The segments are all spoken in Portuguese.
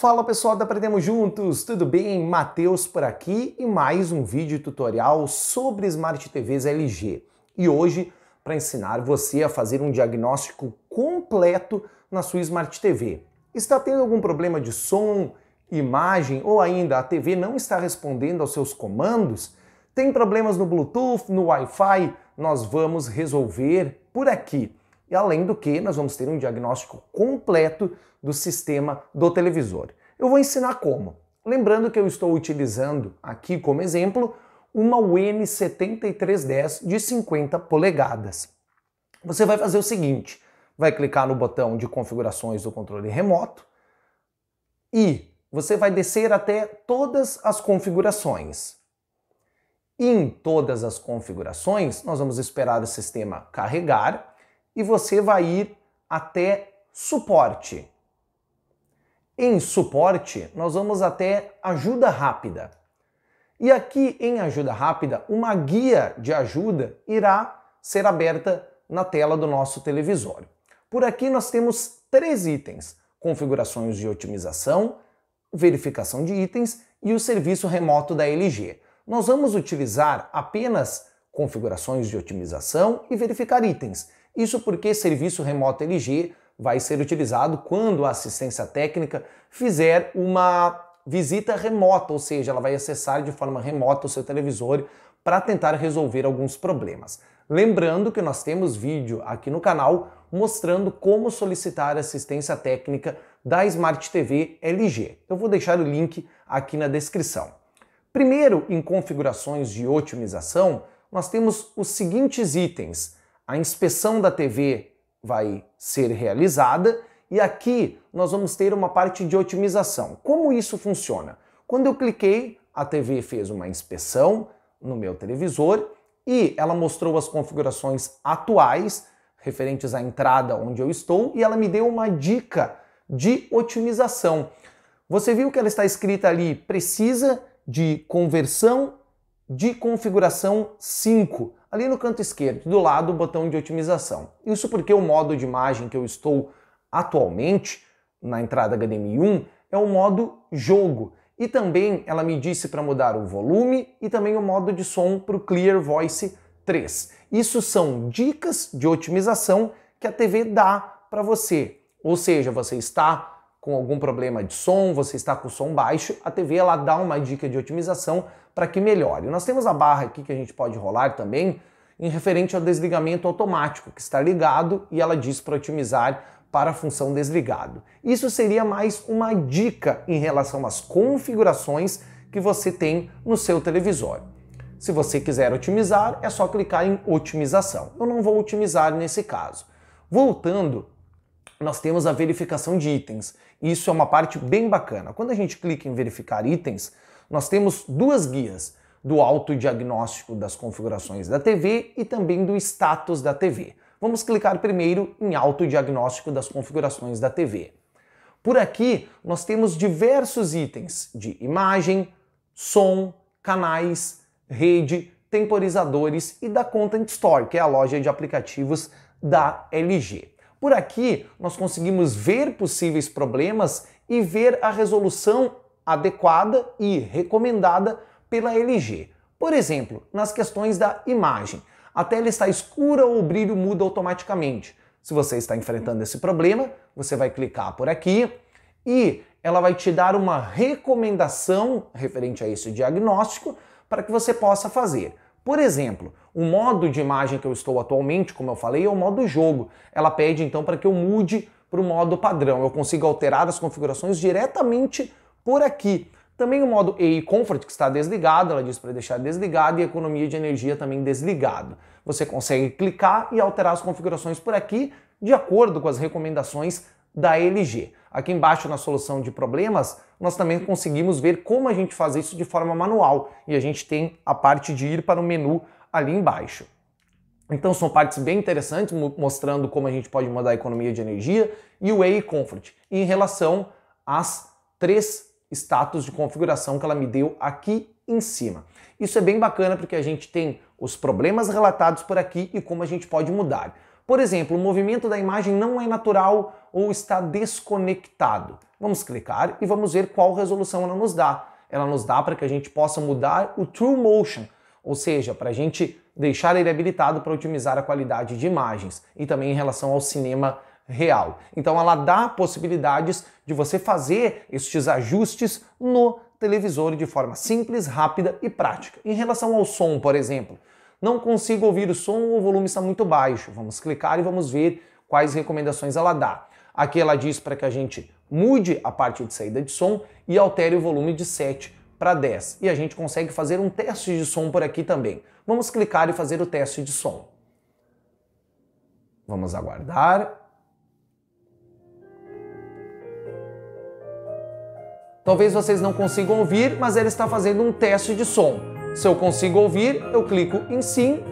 Fala pessoal da Aprendemos Juntos, tudo bem? Matheus por aqui e mais um vídeo tutorial sobre Smart TVs LG. E hoje para ensinar você a fazer um diagnóstico completo na sua Smart TV. Está tendo algum problema de som, imagem ou ainda a TV não está respondendo aos seus comandos? Tem problemas no Bluetooth, no Wi-Fi? Nós vamos resolver por aqui. E além do que, nós vamos ter um diagnóstico completo do sistema do televisor. Eu vou ensinar como. Lembrando que eu estou utilizando aqui como exemplo uma UN7310 de 50 polegadas. Você vai fazer o seguinte, vai clicar no botão de configurações do controle remoto e você vai descer até todas as configurações. Em todas as configurações, nós vamos esperar o sistema carregar e você vai ir até suporte. Em suporte, nós vamos até ajuda rápida. E aqui em ajuda rápida, uma guia de ajuda irá ser aberta na tela do nosso televisor. Por aqui nós temos três itens: configurações de otimização, verificação de itens e o serviço remoto da LG. Nós vamos utilizar apenas configurações de otimização e verificar itens. Isso porque serviço remoto LG vai ser utilizado quando a assistência técnica fizer uma visita remota, ou seja, ela vai acessar de forma remota o seu televisor para tentar resolver alguns problemas. Lembrando que nós temos vídeo aqui no canal mostrando como solicitar assistência técnica da Smart TV LG. Eu vou deixar o link aqui na descrição. Primeiro, em configurações de otimização, nós temos os seguintes itens: a inspeção da TV vai ser realizada e aqui nós vamos ter uma parte de otimização. Como isso funciona? Quando eu cliquei, a TV fez uma inspeção no meu televisor e ela mostrou as configurações atuais referentes à entrada onde eu estou e ela me deu uma dica de otimização. Você viu que ela está escrita ali, precisa de conversão de configuração 5 ali no canto esquerdo, do lado o botão de otimização. Isso porque o modo de imagem que eu estou atualmente na entrada HDMI 1 é o modo jogo. E também ela me disse para mudar o volume e também o modo de som para o Clear Voice 3. Isso são dicas de otimização que a TV dá para você. Ou seja, você está com algum problema de som, você está com o som baixo, a TV ela dá uma dica de otimização para que melhore. Nós temos a barra aqui que a gente pode rolar também em referente ao desligamento automático, que está ligado e ela diz para otimizar para a função desligado. Isso seria mais uma dica em relação às configurações que você tem no seu televisor. Se você quiser otimizar, é só clicar em otimização. Eu não vou otimizar nesse caso. Voltando nós temos a verificação de itens. Isso é uma parte bem bacana. Quando a gente clica em verificar itens, nós temos duas guias do autodiagnóstico das configurações da TV e também do status da TV. Vamos clicar primeiro em autodiagnóstico das configurações da TV. Por aqui nós temos diversos itens de imagem, som, canais, rede, temporizadores e da Content Store, que é a loja de aplicativos da LG. Por aqui, nós conseguimos ver possíveis problemas e ver a resolução adequada e recomendada pela LG. Por exemplo, nas questões da imagem. A tela está escura ou o brilho muda automaticamente. Se você está enfrentando esse problema, você vai clicar por aqui e ela vai te dar uma recomendação referente a esse diagnóstico para que você possa fazer. Por exemplo, o modo de imagem que eu estou atualmente, como eu falei, é o modo jogo. Ela pede então para que eu mude para o modo padrão. Eu consigo alterar as configurações diretamente por aqui. Também o modo EI Comfort, que está desligado, ela diz para deixar desligado, e economia de energia também desligado. Você consegue clicar e alterar as configurações por aqui, de acordo com as recomendações da LG. Aqui embaixo na solução de problemas, nós também conseguimos ver como a gente faz isso de forma manual e a gente tem a parte de ir para o menu ali embaixo. Então são partes bem interessantes mostrando como a gente pode mudar a economia de energia e o Way Comfort em relação às três status de configuração que ela me deu aqui em cima. Isso é bem bacana porque a gente tem os problemas relatados por aqui e como a gente pode mudar. Por exemplo, o movimento da imagem não é natural ou está desconectado. Vamos clicar e vamos ver qual resolução ela nos dá. Ela nos dá para que a gente possa mudar o True Motion, ou seja, para a gente deixar ele habilitado para otimizar a qualidade de imagens e também em relação ao cinema real. Então ela dá possibilidades de você fazer estes ajustes no televisor de forma simples, rápida e prática. Em relação ao som, por exemplo, não consigo ouvir o som ou o volume está muito baixo. Vamos clicar e vamos ver quais recomendações ela dá. Aqui ela diz para que a gente mude a parte de saída de som e altere o volume de 7 para 10. E a gente consegue fazer um teste de som por aqui também. Vamos clicar e fazer o teste de som. Vamos aguardar. Talvez vocês não consigam ouvir, mas ela está fazendo um teste de som. Se eu consigo ouvir, eu clico em sim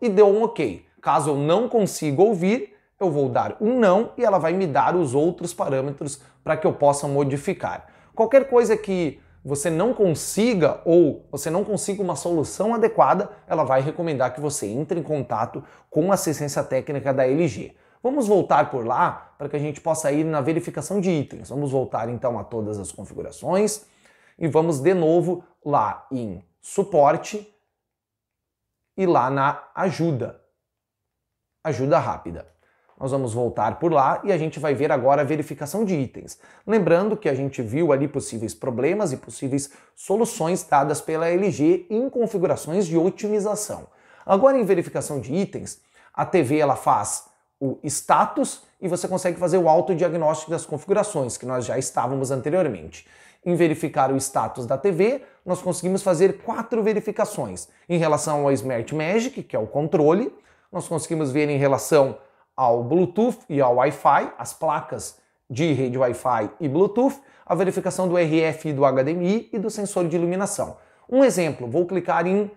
e deu um ok. Caso eu não consiga ouvir, eu vou dar um não e ela vai me dar os outros parâmetros para que eu possa modificar. Qualquer coisa que você não consiga ou você não consiga uma solução adequada, ela vai recomendar que você entre em contato com a assistência técnica da LG. Vamos voltar por lá para que a gente possa ir na verificação de itens. Vamos voltar então a todas as configurações e vamos de novo lá em suporte e lá na ajuda. Ajuda rápida. Nós vamos voltar por lá e a gente vai ver agora a verificação de itens. Lembrando que a gente viu ali possíveis problemas e possíveis soluções dadas pela LG em configurações de otimização. Agora em verificação de itens, a TV ela faz o status e você consegue fazer o autodiagnóstico das configurações que nós já estávamos anteriormente. Em verificar o status da TV, nós conseguimos fazer quatro verificações. Em relação ao Smart Magic, que é o controle, nós conseguimos ver em relação ao Bluetooth e ao Wi-Fi, as placas de rede Wi-Fi e Bluetooth, a verificação do RF e do HDMI e do sensor de iluminação. Um exemplo, vou clicar em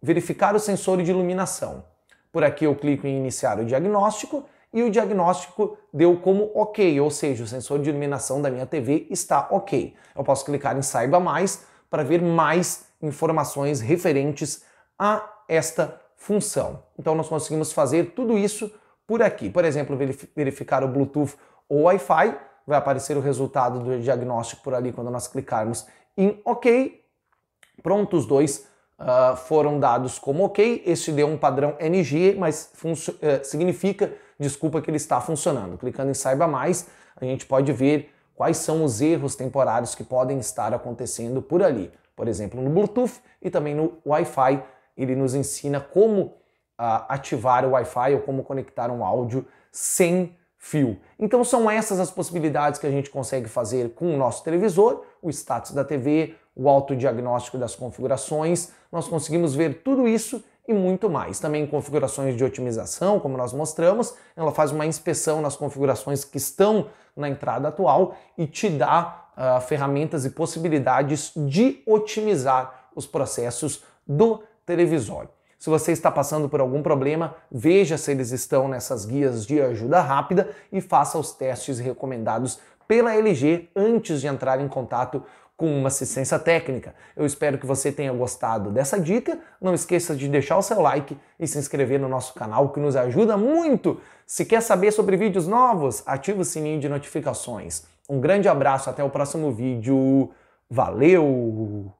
verificar o sensor de iluminação. Por aqui eu clico em iniciar o diagnóstico e o diagnóstico deu como OK, ou seja, o sensor de iluminação da minha TV está OK. Eu posso clicar em Saiba Mais para ver mais informações referentes a esta função. Então nós conseguimos fazer tudo isso por aqui. Por exemplo, verificar o Bluetooth ou Wi-Fi, vai aparecer o resultado do diagnóstico por ali quando nós clicarmos em OK. Pronto, os dois uh, foram dados como OK. Este deu um padrão NG, mas uh, significa desculpa que ele está funcionando. Clicando em Saiba Mais, a gente pode ver quais são os erros temporários que podem estar acontecendo por ali. Por exemplo, no Bluetooth e também no Wi-Fi, ele nos ensina como uh, ativar o Wi-Fi ou como conectar um áudio sem fio. Então são essas as possibilidades que a gente consegue fazer com o nosso televisor, o status da TV, o autodiagnóstico das configurações. Nós conseguimos ver tudo isso e muito mais. Também configurações de otimização, como nós mostramos, ela faz uma inspeção nas configurações que estão na entrada atual e te dá uh, ferramentas e possibilidades de otimizar os processos do televisor. Se você está passando por algum problema, veja se eles estão nessas guias de ajuda rápida e faça os testes recomendados pela LG antes de entrar em contato com uma assistência técnica. Eu espero que você tenha gostado dessa dica. Não esqueça de deixar o seu like e se inscrever no nosso canal, que nos ajuda muito. Se quer saber sobre vídeos novos, ativa o sininho de notificações. Um grande abraço, até o próximo vídeo. Valeu!